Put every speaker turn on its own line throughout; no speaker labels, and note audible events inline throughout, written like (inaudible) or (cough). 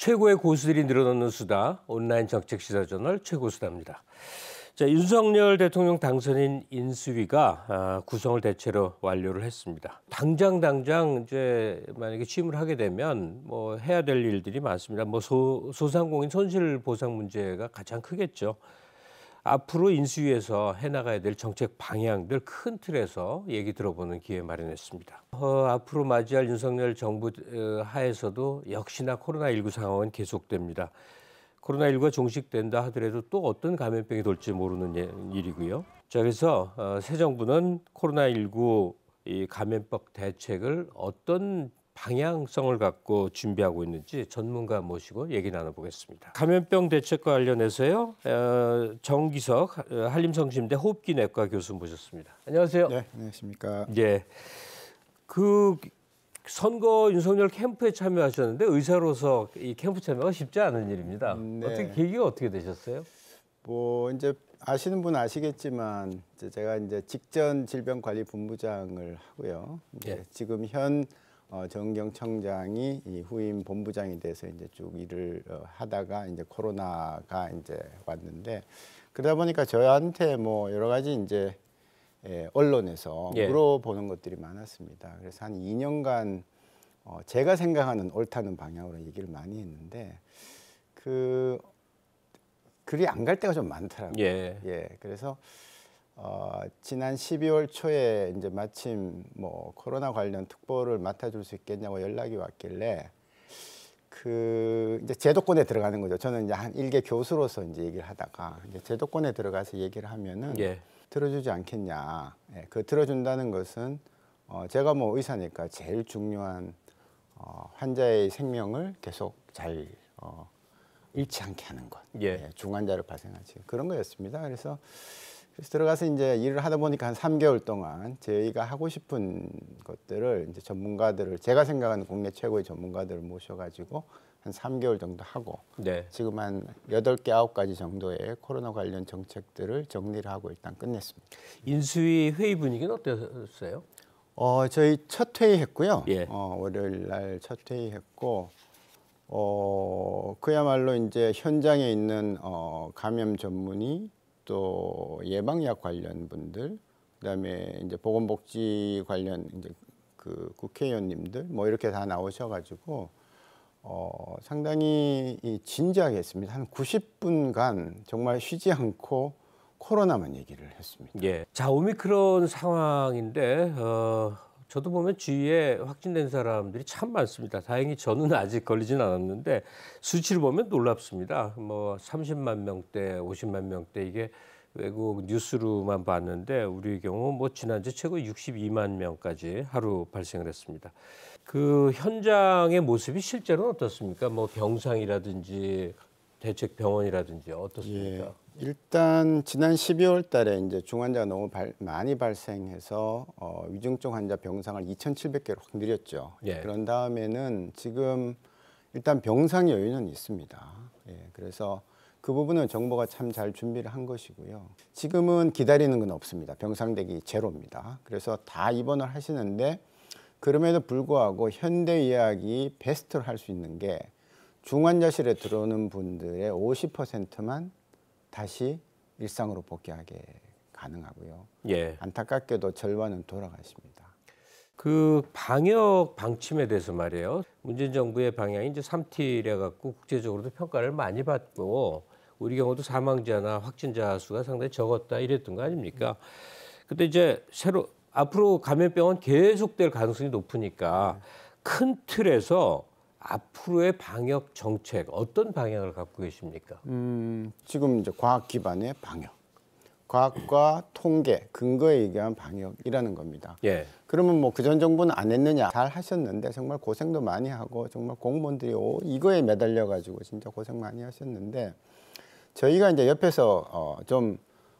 최고의 고수들이 늘어놓는 수다 온라인 정책 시사 저널 최고 수다입니다. 자, 윤석열 대통령 당선인 인수위가 아, 구성을 대체로 완료를 했습니다. 당장 당장 이제 만약에 취임을 하게 되면 뭐 해야 될 일들이 많습니다. 뭐 소, 소상공인 손실 보상 문제가 가장 크겠죠. 앞으로 인수위에서 해나가야 될 정책 방향들 큰 틀에서 얘기 들어보는 기회 마련했습니다. 어, 앞으로 맞이할 윤석열 정부 어, 하에서도 역시나 코로나19 상황은 계속됩니다. 코로나19가 종식된다 하더라도 또 어떤 감염병이 돌지 모르는 예, 일이고요. 자, 그래서 어, 새 정부는 코로나19 이 감염법 대책을 어떤 방향성을 갖고 준비하고 있는지 전문가 모시고 얘기 나눠보겠습니다. 감염병 대책과 관련해서요. 어, 정기석 어, 한림성심대 호흡기내과 교수 모셨습니다. 안녕하세요. 네, 안녕하십니까. 예. 그 선거 윤석열 캠프에 참여하셨는데 의사로서 이 캠프 참여가 쉽지 않은 일입니다. 음, 네. 어떻게 계기가 어떻게 되셨어요? 뭐 이제 아시는
분 아시겠지만 이제 제가 이제 직전 질병관리본부장을 하고요. 예. 지금 현 어, 정경청장이 이 후임 본부장이 돼서 이제 쭉 일을 어, 하다가 이제 코로나가 이제 왔는데 그러다 보니까 저한테 뭐 여러 가지 이제 예, 언론에서 예. 물어보는 것들이 많았습니다. 그래서 한 2년간 어, 제가 생각하는 옳다는 방향으로 얘기를 많이 했는데 그 글이 안 갈 때가 좀 많더라고요. 예. 예 그래서 어, 지난 12월 초에 이제 마침 뭐 코로나 관련 특보를 맡아줄 수 있겠냐고 연락이 왔길래 그 이제 제도권에 들어가는 거죠. 저는 이제 한 일개 교수로서 이제 얘기를 하다가 이제 제도권에 들어가서 얘기를 하면은 예. 들어주지 않겠냐. 예, 그 들어준다는 것은 어, 제가 뭐 의사니까 제일 중요한 어, 환자의 생명을 계속 잘 어, 잃지 않게 하는 것. 예. 예 중환자를 발생하지 그런 거였습니다. 그래서 그래서 들어가서 이제 일을 하다 보니까 한 3개월 동안 저희가 하고 싶은 것들을 이제 전문가들을 제가 생각하는 국내 최고의 전문가들을 모셔가지고 한 3개월 정도 하고 네. 지금 한 8개, 9가지 정도의 코로나 관련 정책들을 정리를 하고 일단 끝냈습니다.
인수위 회의 분위기는 어땠어요?
어, 저희 첫 회의 했고요. 예. 어, 월요일 날 첫 회의 했고 어, 그야말로 이제 현장에 있는 어, 감염 전문의 또 예방약 관련 분들, 그다음에 이제 보건복지 관련 이제 그 국회의원님들 뭐 이렇게 다 나오셔가지고 어, 상당히 이진지하겠습니다한 90분간 정말 쉬지 않고 코로나만 얘기를
했습니다. 예. 자 오미크론 상황인데 어, 저도 보면 주위에 확진된 사람들이 참 많습니다. 다행히 저는 (laughs) 아직 걸리진 않았는데 수치를 보면 놀랍습니다. 뭐 30만 명대, 50만 명대 이게 외국 뉴스로만 봤는데 우리의 경우 뭐 지난주 최고 62만 명까지 하루 발생을 했습니다. 그 현장의 모습이 실제로는 어떻습니까? 뭐 병상이라든지 대책 병원이라든지 어떻습니까? 예.
일단 지난 12월 달에 이제 중환자가 너무 발, 많이 발생해서 어, 위중증 환자 병상을 2,700개로 확 늘렸죠. 예. 그런 다음에는 지금 일단 병상 여유는 있습니다. 예, 그래서 그 부분은 정부가 참 잘 준비를 한 것이고요. 지금은 기다리는 건 없습니다. 병상 대기 제로입니다. 그래서 다 입원을 하시는데 그럼에도 불구하고 현대의학이 베스트를 할수 있는 게 중환자실에 들어오는 분들의 50%만 다시 일상으로 복귀하게 가능하고요. 예. 안타깝게도 절반은 돌아가십니다.
그 방역 방침에 대해서 말이에요. 문재인 정부의 방향이 이제 삼티래 갖고 국제적으로도 평가를 많이 받고 우리 경우도 사망자나 확진자 수가 상당히 적었다 이랬던 거 아닙니까? 근데 이제 새로 앞으로 감염병은 계속될 가능성이 높으니까 큰 틀에서 앞으로의 방역 정책 어떤 방향을 갖고 계십니까?
음, 지금 이제 과학 기반의 방역, 과학과 통계 근거에 의한 방역이라는 겁니다. 예. 그러면 뭐 그전 정부는 안 했느냐 잘 하셨는데 정말 고생도 많이 하고 정말 공무원들이 오, 이거에 매달려 가지고 진짜 고생 많이 하셨는데 저희가 이제 옆에서 어, 좀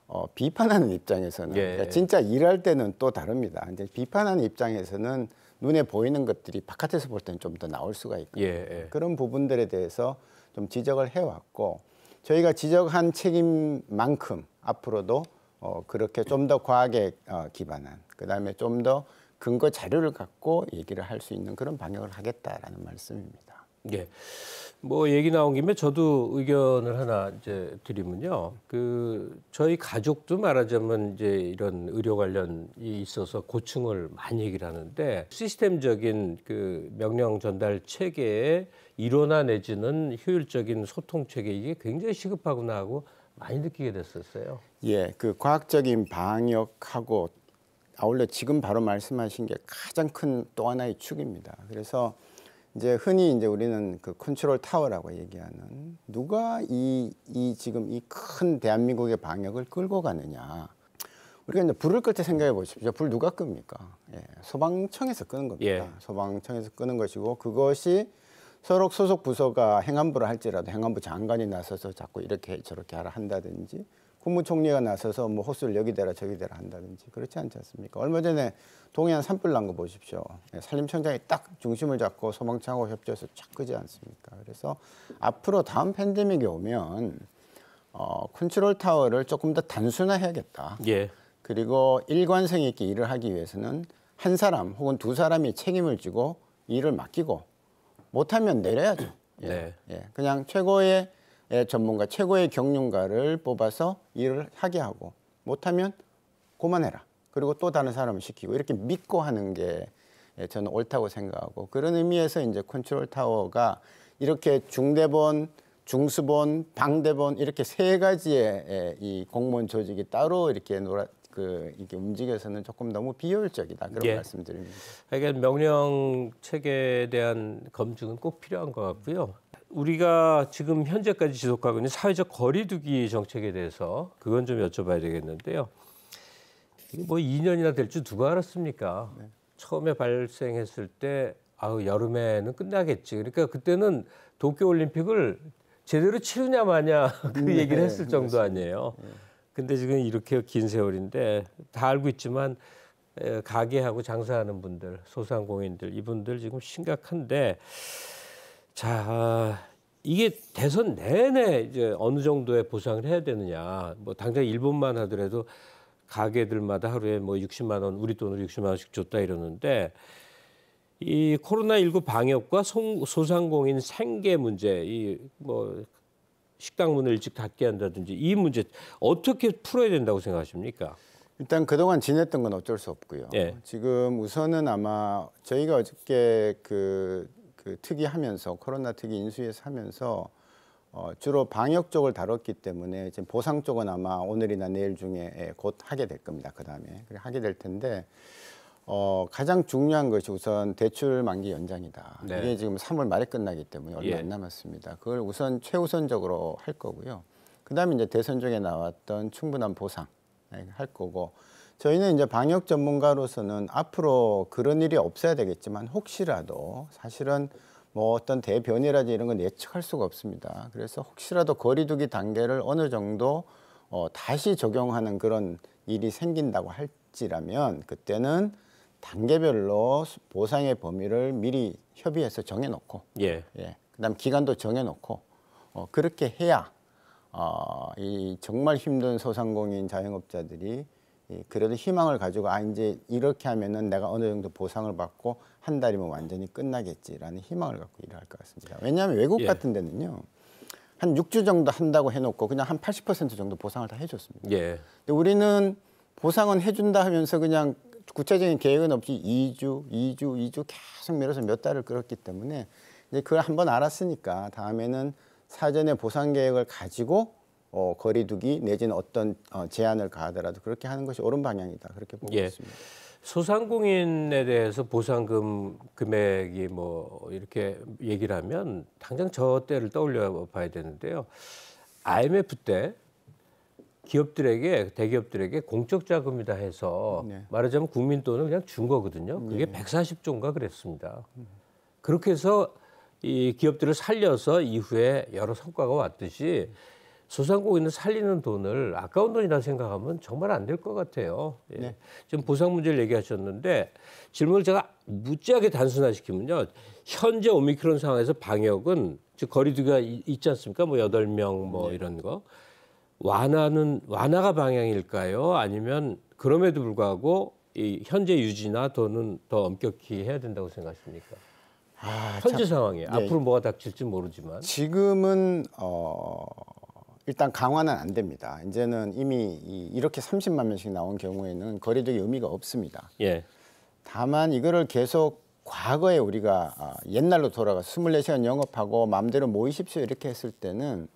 어, 비판하는 입장에서는 예. 그러니까 진짜 일할 때는 또 다릅니다. 이제 비판하는 입장에서는 눈에 보이는 것들이 바깥에서 볼 때는 좀 더 나올 수가 있고 예, 예. 그런 부분들에 대해서 좀 지적을 해왔고 저희가 지적한 책임만큼 앞으로도 어, 그렇게 좀 더 과학에 어, 기반한 그다음에 좀 더 근거 자료를 갖고 얘기를 할 수 있는 그런 방역을 하겠다라는 말씀입니다.
예. 뭐 얘기 나온 김에 저도 의견을 하나 이제 드리면요. 그 저희 가족도 말하자면 이제 이런 의료 관련이 있어서 고충을 많이 얘기를 하는데 시스템적인 그 명령 전달 체계에 일원화 내지는 효율적인 소통 체계 이게 굉장히 시급하구나 하고 많이 느끼게 됐었어요.
예, 그 과학적인 방역하고 아울러 지금 바로 말씀하신 게 가장 큰 또 하나의 축입니다. 그래서 이제 흔히 이제 우리는 그 컨트롤 타워라고 얘기하는 누가 이, 이 지금 이 큰 대한민국의 방역을 끌고 가느냐. 우리가 이제 불을 끌 때 생각해 보십시오. 불 누가 끕니까? 예, 소방청에서 끄는 겁니다. 예. 소방청에서 끄는 것이고 그것이 서로 소속 부서가 행안부를 할지라도 행안부 장관이 나서서 자꾸 이렇게 저렇게 하라 한다든지 국무총리가 나서서 뭐 호수를 여기대라 저기대라 한다든지 그렇지 않지 않습니까? 얼마 전에 동해안 산불 난 거 보십시오. 예, 산림청장이 딱 중심을 잡고 소방청하고 협조해서 쫙 끄지 않습니까? 그래서 앞으로 다음 팬데믹이 오면 어, 컨트롤 타워를 조금 더 단순화해야겠다. 예. 그리고 일관성 있게 일을 하기 위해서는 한 사람 혹은 두 사람이 책임을 지고 일을 맡기고 못하면 내려야죠. 예. 네. 예. 그냥 최고의 예, 전문가, 최고의 경륜가를 뽑아서 일을 하게 하고 못하면 그만해라 그리고 또 다른 사람을 시키고 이렇게 믿고 하는 게 예, 저는 옳다고 생각하고 그런 의미에서 이제 컨트롤 타워가 이렇게 중대본, 중수본, 방대본 이렇게 세 가지의 예, 이 공무원 조직이 따로 이렇게 놀아 그 이게 움직여서는 조금 너무 비효율적이다 그런 예. 말씀드립니다.
그러니 명령 체계에 대한 검증은 꼭 필요한 것 같고요. 우리가 지금 현재까지 지속하고 있는 사회적 거리두기 정책에 대해서 그건 좀 여쭤봐야 되겠는데요. 이게 뭐 2년이나 될 줄 누가 알았습니까? 네. 처음에 발생했을 때 아우 여름에는 끝나겠지. 그러니까 그때는 도쿄 올림픽을 제대로 치르냐 마냐 (laughs) 그 네, 얘기를 했을 네, 정도 아니에요. 네. 근데 지금 이렇게 긴 세월인데 다 알고 있지만 가게하고 장사하는 분들, 소상공인들 이분들 지금 심각한데 자, 아, 이게 대선 내내 이제 어느 정도의 보상을 해야 되느냐. 뭐 당장 일본만 하더라도 가게들마다 하루에 뭐 60만 원, 우리 돈으로 60만 원씩 줬다 이러는데 이 코로나19 방역과 소, 상공인 생계 문제, 이 뭐 식당 문을 일찍 닫게 한다든지 이 문제 어떻게 풀어야 된다고 생각하십니까? 일단 그동안 지냈던 건 어쩔 수 없고요. 예. 지금 우선은 아마
저희가 어저께 그 그특이하면서 코로나 특이 인수위에서 하면서 어, 주로 방역 쪽을 다뤘기 때문에 지금 보상 쪽은 아마 오늘이나 내일 중에 예, 곧 하게 될 겁니다. 그 다음에 그래, 하게 될 텐데 어, 가장 중요한 것이 우선 대출 만기 연장이다. 네. 이게 지금 3월 말에 끝나기 때문에 얼마 예. 안 남았습니다. 그걸 우선 최우선적으로 할 거고요. 그 다음에 이제 대선 중에 나왔던 충분한 보상 예, 할 거고 저희는 이제 방역 전문가로서는 앞으로 그런 일이 없어야 되겠지만 혹시라도 사실은 뭐 어떤 대변이라든지 이런 건 예측할 수가 없습니다. 그래서 혹시라도 거리두기 단계를 어느 정도 어, 다시 적용하는 그런 일이 생긴다고 할지라면 그때는 단계별로 보상의 범위를 미리 협의해서 정해놓고 예. 예. 그다음 기간도 정해놓고 어, 그렇게 해야 어, 이 정말 힘든 소상공인 자영업자들이 예, 그래도 희망을 가지고 아 이제 이렇게 하면은 내가 어느 정도 보상을 받고 한 달이면 완전히 끝나겠지라는 희망을 갖고 일할 것 같습니다. 왜냐하면 외국 예. 같은 데는요. 한 6주 정도 한다고 해놓고 그냥 한 80% 정도 보상을 다 해줬습니다. 예. 근데 우리는 보상은 해준다 하면서 그냥 구체적인 계획은 없이 2주, 2주, 2주 계속 미뤄서 몇 달을 끌었기 때문에 이제 그걸 한번 알았으니까 다음에는 사전에 보상 계획을 가지고 어, 거리두기 내지는 어떤 어, 제한을 가하더라도 그렇게 하는 것이 옳은 방향이다 그렇게 보고 예. 있습니다.
소상공인에 대해서 보상금 금액이 뭐 이렇게 얘기를 하면 당장 저 때를 떠올려 봐야 되는데요. IMF 때 기업들에게 대기업들에게 공적 자금이다 해서 네. 말하자면 국민 돈을 그냥 준 거거든요. 그게 네. 140조인가 그랬습니다. 그렇게 해서 이 기업들을 살려서 이후에 여러 성과가 왔듯이 소상공인을 살리는 돈을 아까운 돈이라 생각하면 정말 안 될 것 같아요. 예. 네. 지금 보상 문제를 얘기하셨는데 질문을 제가 무지하게 단순화시키면요. 현재 오미크론 상황에서 방역은 즉 거리두기가 있지 않습니까? 뭐 여덟 명뭐 네. 이런 거. 완화는 완화가 방향일까요? 아니면 그럼에도 불구하고 이 현재 유지나 더는 더 엄격히 해야 된다고 생각하십니까? 아, 현재 상황에 네. 앞으로 뭐가 닥칠지 모르지만
지금은 어 일단 강화는 안 됩니다. 이제는 이미 이렇게 30만 명씩 나온 경우에는 거리두기 의미가 없습니다. 예. 다만 이거를 계속 과거에 우리가 아, 옛날로 돌아가 24시간 영업하고 마음대로 모이십시오 이렇게 했을 때는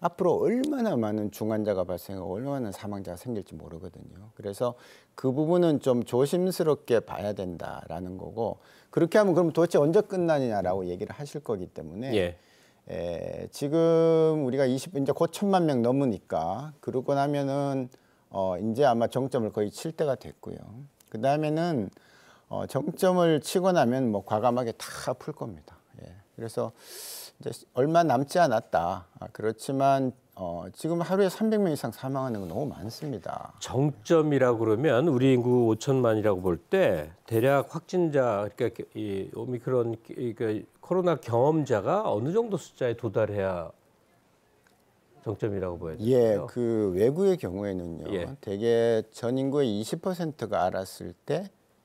앞으로 얼마나 많은 중환자가 발생하고 얼마나 사망자가 생길지 모르거든요. 그래서 그 부분은 좀 조심스럽게 봐야 된다라는 거고 그렇게 하면 그럼 도대체 언제 끝나느냐라고 얘기를 하실 거기 때문에 예. 에, 예, 지금 우리가 20 이제 곧 천만 명 넘으니까 그러고 나면은 어, 이제 아마 정점을 거의 칠 때가 됐고요. 그 다음에는 어, 정점을 치고 나면 뭐 과감하게 다 풀 겁니다. 예. 그래서 이제 얼마 남지 않았다. 아, 그렇지만 어, 지금 하루에 300명 이상 사망하는 건 너무 많습니다.
정점이라고 그러면 우리 인구 5천만이라고 볼 때 대략 확진자 그러니까 이 오미크론 그러니까 코로나 경험자가 어느 정도 숫자에 도달해야 정점이라고 보여요. 예,
그 외국의 경우에는요. 예. 대개 전 인구의 20%가 알았을 때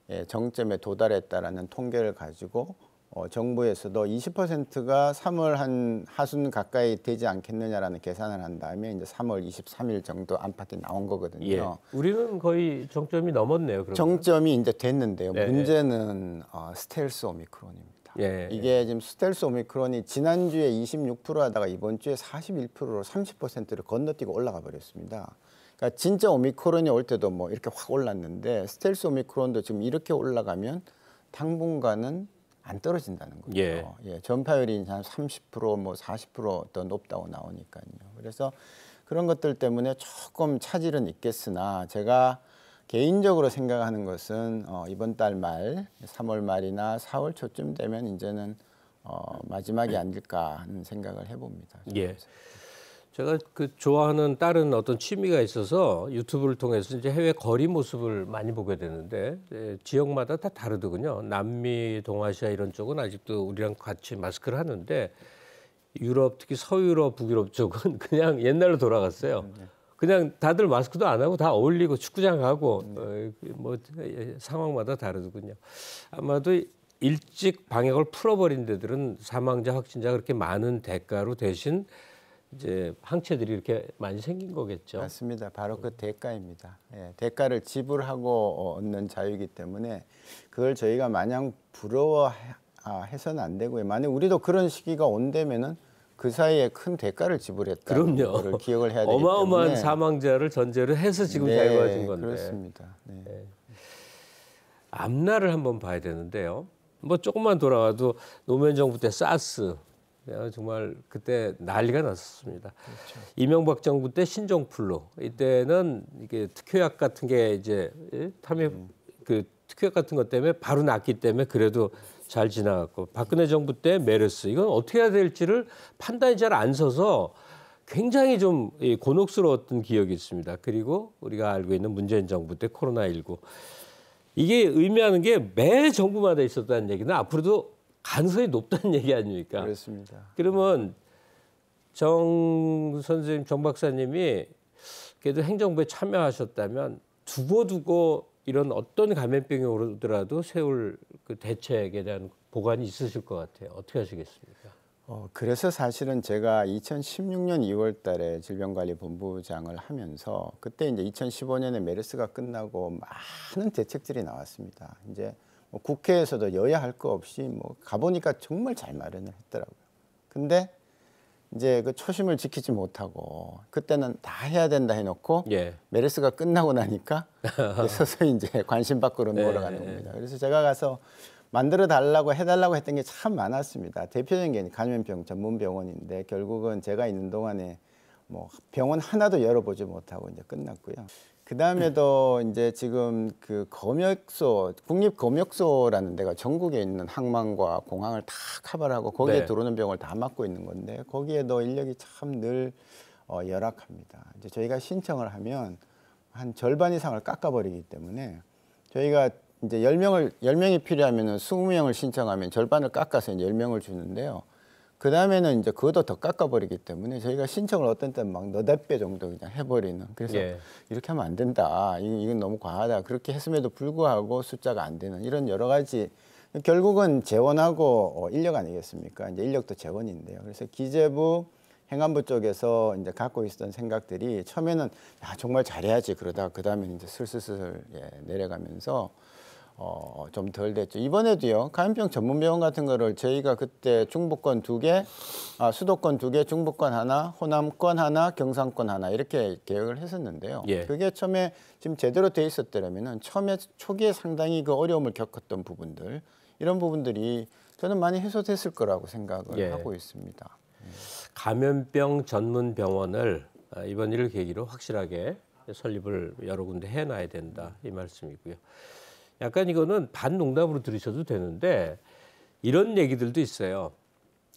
예, 정점에 도달했다라는 통계를 가지고 어, 정부에서도 20%가 3월 한 하순 가까이 되지 않겠느냐라는 계산을 한 다음에 이제 3월 23일 정도 안팎에 나온 거거든요. 예.
우리는 거의 정점이 넘었네요. 그러면. 정점이
이제 됐는데요. 네. 네. 문제는 어, 스텔스 오미크론입니다. 있습니다. 예, 이게 지금 스텔스 오미크론이 지난주에 26% 하다가 이번 주에 41%로 30%를 건너뛰고 올라가 버렸습니다. 그러니까 진짜 오미크론이 올 때도 뭐 이렇게 확 올랐는데 스텔스 오미크론도 지금 이렇게 올라가면 당분간은 안 떨어진다는 거죠. 예. 예 전파율이 한 30%뭐 40%더 높다고 나오니까요. 그래서 그런 것들 때문에 조금 차질은 있겠으나 제가 개인적으로 생각하는 것은 어, 이번 달 말, 3월 말이나 4월 초쯤 되면 이제는 어, 마지막이 아닐까 하는 생각을 해봅니다.
예. 제가 그 좋아하는 다른 어떤 취미가 있어서 유튜브를 통해서 이제 해외 거리 모습을 많이 보게 되는데 예, 지역마다 다 다르더군요. 남미, 동아시아 이런 쪽은 아직도 우리랑 같이 마스크를 하는데 유럽 특히 서유럽, 북유럽 쪽은 (laughs) 그냥 옛날로 돌아갔어요. 음, 네. 그냥 다들 마스크도 안 하고 다 어울리고 축구장 가고 네. 어, 뭐 예, 상황마다 다르더군요. 아마도 일찍 방역을 풀어버린 데들은 사망자 확진자 그렇게 많은 대가로 대신 이제 항체들이 이렇게 많이 생긴 거겠죠. 맞습니다. 바로 그 음. 대가입니다. 예,
대가를 지불하고 얻는 자유이기 때문에 그걸 저희가 마냥 부러워해서는 아, 안 되고요. 만약 우리도 그런 시기가 온다면은 그 사이에
큰 대가를 지불했다는 그럼요. 기억을 해야 되기 때문에 어마어마한 사망자를 전제로 해서 지금 네, 자유화진 건데 그렇습니다. 네. 네. 앞날을 한번 봐야 되는데요. 뭐 조금만 돌아와도 노무현 정부 때 사스 정말 그때 난리가 났었습니다. 그렇죠. 이명박 정부 때 신종플루 이때는 이게 특효약 같은 게 이제 예? 탐입 음. 그 특효약 같은 것 때문에 바로 났기 때문에 그래도 잘 지나갔고 박근혜 정부 때 메르스 이건 어떻게 해야 될지를 판단이 잘 안 서서 굉장히 좀 곤혹스러웠던 기억이 있습니다. 그리고 우리가 알고 있는 문재인 정부 때 코로나19 이게 의미하는 게 매 정부마다 있었다는 얘기는 앞으로도 가능성이 높다는 얘기 아닙니까? 그렇습니다. 그러면 정 선생님, 정 박사님이 그래도 행정부에 참여하셨다면 두고두고 이런 어떤 감염병이 오더라도 세울 그 대책에 대한 보관이 있으실 것 같아요. 어떻게 하시겠습니까? 어,
그래서 사실은 제가 2016년 2월 달에 질병관리본부장을 하면서 그때 이제 2015년에 메르스가 끝나고 많은 대책들이 나왔습니다. 이제 뭐 국회에서도 여야 할 거 없이 뭐 가보니까 정말 잘 마련을 했더라고요. 근데 이제 그 초심을 지키지 못하고 그때는 다 해야 된다 해놓고 예. 메르스가 끝나고 나니까 (laughs) 서서히 이제 관심 밖으로 몰아가는 네, 예. 네, 네. 겁니다. 그래서 제가 가서 만들어 달라고 해달라고 했던 게 참 많았습니다. 대표적인 게 감염병 전문 병원인데 결국은 제가 있는 동안에 뭐 병원 하나도 열어보지 못하고 이제 끝났고요. 그 다음에도 이제 지금 그 검역소 국립 검역소라는 데가 전국에 있는 항만과 공항을 다 커버하고 거기에 네. 들어오는 병을 다 맡고 있는 건데 거기에도 인력이 참 늘 어, 열악합니다. 이제 저희가 신청을 하면 한 절반 이상을 깎아버리기 때문에 저희가 이제 열명을열명이 필요하면은 스무 명을 신청하면 절반을 깎아서 열명을 주는데요. 그 다음에는 이제 그것도 더 깎아버리기 때문에 저희가 신청을 어떤 때는 막 너댓 배 정도 그냥 해버리는 그래서 예. 이렇게 하면 안 된다 이건, 이건 너무 과하다 그렇게 했음에도 불구하고 숫자가 안 되는 이런 여러 가지 결국은 재원하고 어, 인력 아니겠습니까 이제 인력도 재원인데요 그래서 기재부 행안부 쪽에서 이제 갖고 있었던 생각들이 처음에는 야 아, 정말 잘해야지 그러다 가그 다음에 이제 슬슬슬 예, 내려가면서 어, 어 좀 덜 됐죠. 이번에도요. 감염병 전문병원 같은 거를 저희가 그때 중부권 두 개, 아, 수도권 두 개, 중부권 하나, 호남권 하나, 경상권 하나 이렇게 계획을 했었는데요. 예. 그게 처음에 지금 제대로 돼 있었더라면은 처음에 초기에 상당히 그 어려움을 겪었던 부분들 이런
부분들이 저는 많이 해소됐을 거라고 생각을 예. 하고 있습니다. 감염병 전문 병원을 아, 이번 일을 계기로 확실하게 설립을 여러 군데 해놔야 된다 이 말씀이고요. 약간 이거는 반농담으로 들으셔도 되는데 이런 얘기들도 있어요.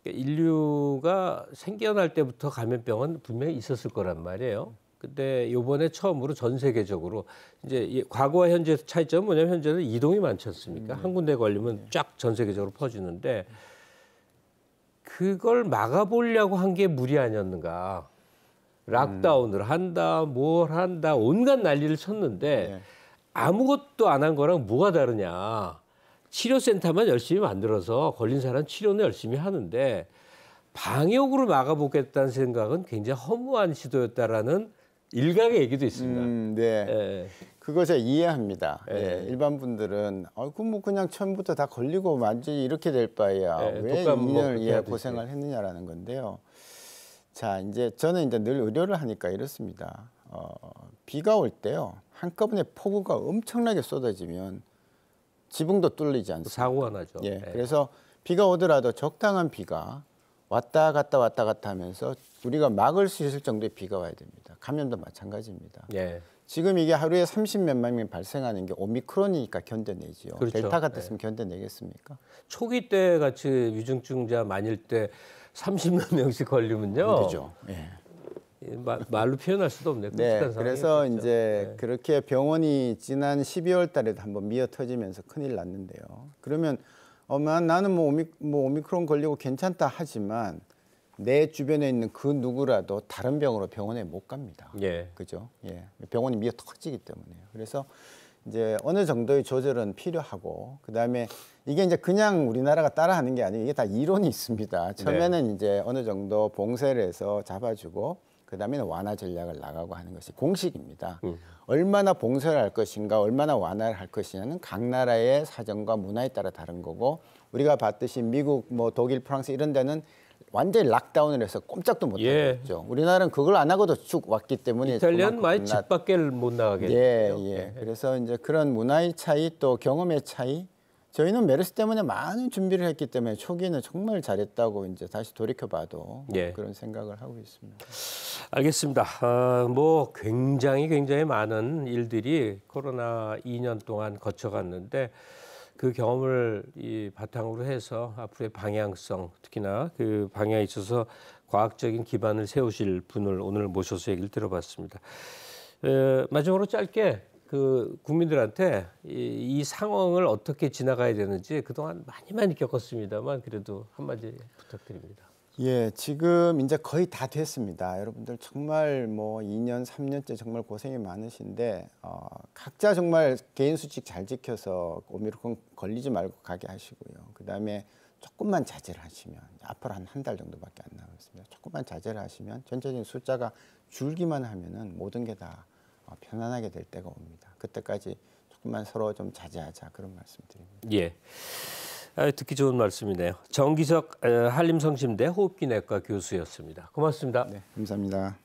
그러니까 인류가 생겨날 때부터 감염병은 분명히 있었을 거란 말이에요. 근데 요번에 처음으로 전 세계적으로 이제 과거와 현재 차이점은 뭐냐면 현재는 이동이 많지 않습니까? 음. 한 군데 걸리면 네. 쫙전 세계적으로 퍼지는데 그걸 막아보려고 한 게 무리 아니었는가? 락다운을 한다, 뭘 한다, 온갖 난리를 쳤는데 네. 아무것도 안 한 거랑 뭐가 다르냐. 치료센터만 열심히 만들어서 걸린 사람 치료는 열심히 하는데 방역으로 막아보겠다는 생각은 굉장히 허무한 시도였다라는 일각의 얘기도 있습니다. 음, 네.
예. 그것에 이해합니다. 예. 예. 일반 분들은 어, 이 그뭐 그냥 처음부터 다 걸리고 완전히 이렇게 될 바에야 예, 왜 2년을 이해 뭐 고생을 했느냐라는 건데요. 자, 이제 저는 이제 늘 의료를 하니까 이렇습니다. 어, 비가 올 때요. 한꺼번에 폭우가 엄청나게 쏟아지면 지붕도 뚫리지 않습니다. 사고가 나죠. 예, 네. 그래서 비가 오더라도 적당한 비가 왔다 갔다 왔다 갔다 하면서 우리가 막을 수 있을 정도의 비가 와야 됩니다. 감염도 마찬가지입니다. 예. 지금 이게 하루에 30몇만 명이 발생하는 게 오미크론이니까 견뎌내지요. 그렇죠. 델타 같았으면 예. 견뎌내겠습니까?
초기 때 같이 위중증자 만일 때3 0만 명씩 걸리면요. 그렇죠. 예. 말로 표현할 수도 없네요. 네, 그래서
그렇죠. 이제 네. 그렇게 병원이 지난 12월 달에도 한번 미어 터지면서 큰일 났는데요. 그러면 어, 머 나는 뭐, 오미, 뭐 오미크론 걸리고 괜찮다 하지만 내 주변에 있는 그 누구라도 다른 병으로 병원에 못 갑니다. 예. 그죠? 예. 병원이 미어 터지기 때문에요. 그래서 이제 어느 정도의 조절은 필요하고 그다음에 이게 이제 그냥 우리나라가 따라하는 게 아니고 이게 다 이론이 있습니다. 처음에는 네. 이제 어느 정도 봉쇄를 해서 잡아주고 그다음에는 완화 전략을 나가고 하는 것이 공식입니다. 음. 얼마나 봉쇄를 할 것인가, 얼마나 완화를 할 것이냐는 각 나라의 사정과 문화에 따라 다른 거고 우리가 봤듯이 미국, 뭐 독일, 프랑스 이런 데는 완전히 락다운을 해서 꼼짝도
못 예. 하죠.
우리나라는 그걸 안 하고도 쭉 왔기 때문에 이탈리아 많이 집
밖에 못 나가게.
요 예. 예. 그래서 이제 그런 문화의 차이 또 경험의 차이 저희는 메르스 때문에 많은 준비를 했기 때문에 초기에는 정말 잘했다고 이제 다시 돌이켜봐도 예. 그런 생각을
하고 있습니다. 알겠습니다. 어, 뭐 굉장히 굉장히 많은 일들이 코로나 2년 동안 거쳐갔는데 그 경험을 이 바탕으로 해서 앞으로의 방향성 특히나 그 방향에 있어서 과학적인 기반을 세우실 분을 오늘 모셔서 얘기를 들어봤습니다. 에, 마지막으로 짧게 그 국민들한테 이, 이, 상황을 어떻게 지나가야 되는지 그동안 많이 많이 겪었습니다만 그래도 한마디 부탁드립니다.
예, 지금 이제 거의 다 됐습니다. 여러분들 정말 뭐 2년, 3년째 정말 고생이 많으신데 어, 각자 정말 개인 수칙 잘 지켜서 오미크론 걸리지 말고 가게 하시고요. 그다음에 조금만 자제를 하시면 앞으로 한 한 달 정도밖에 안 남았습니다. 조금만 자제를 하시면 전체적인 숫자가 줄기만 하면은 모든 게다 어, 편안하게 될 때가 옵니다. 그때까지 조금만 서로 좀 자제하자 그런 말씀드립니다.
예. 아, 듣기 좋은 말씀이네요. 정기석 한림성심대 호흡기내과 교수였습니다. 고맙습니다. 네, 감사합니다.